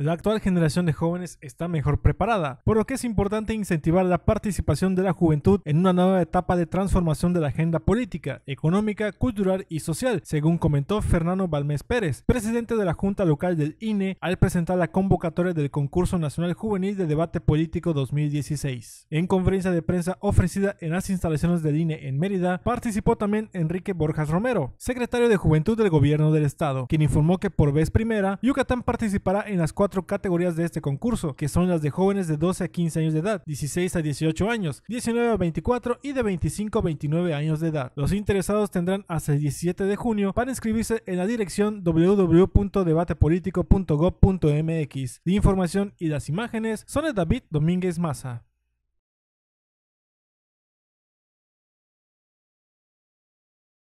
La actual generación de jóvenes está mejor preparada, por lo que es importante incentivar la participación de la juventud en una nueva etapa de transformación de la agenda política, económica, cultural y social, según comentó Fernando Balmés Pérez, presidente de la Junta Local del INE, al presentar la convocatoria del Concurso Nacional Juvenil de Debate Político 2016. En conferencia de prensa ofrecida en las instalaciones del INE en Mérida, participó también Enrique Borjas Romero, secretario de Juventud del Gobierno del Estado, quien informó que por vez primera, Yucatán participará en las cuatro categorías de este concurso, que son las de jóvenes de 12 a 15 años de edad, 16 a 18 años, 19 a 24 y de 25 a 29 años de edad. Los interesados tendrán hasta el 17 de junio para inscribirse en la dirección www.debatepolitico.gov.mx. La información y las imágenes son de David Domínguez Maza.